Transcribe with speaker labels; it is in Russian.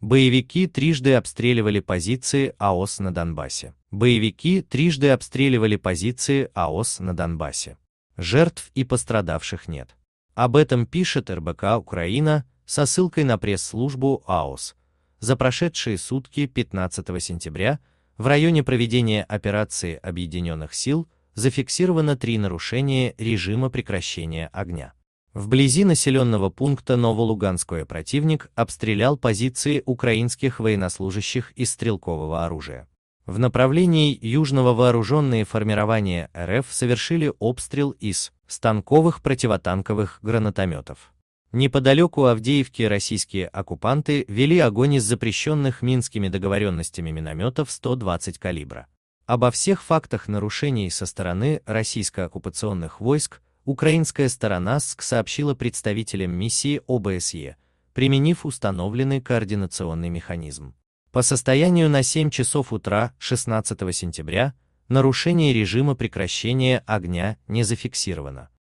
Speaker 1: Боевики трижды обстреливали позиции АОС на Донбассе. Боевики трижды обстреливали позиции АОС на Донбассе. Жертв и пострадавших нет. Об этом пишет РБК «Украина» со ссылкой на пресс-службу АОС. За прошедшие сутки 15 сентября в районе проведения операции Объединенных сил зафиксировано три нарушения режима прекращения огня. Вблизи населенного пункта Новолуганское противник обстрелял позиции украинских военнослужащих из стрелкового оружия. В направлении южного вооруженные формирования РФ совершили обстрел из станковых противотанковых гранатометов. Неподалеку Авдеевки российские оккупанты вели огонь из запрещенных минскими договоренностями минометов 120 калибра. Обо всех фактах нарушений со стороны российско-оккупационных войск Украинская сторона СК сообщила представителям миссии ОБСЕ, применив установленный координационный механизм. По состоянию на 7 часов утра 16 сентября нарушение режима прекращения огня не зафиксировано.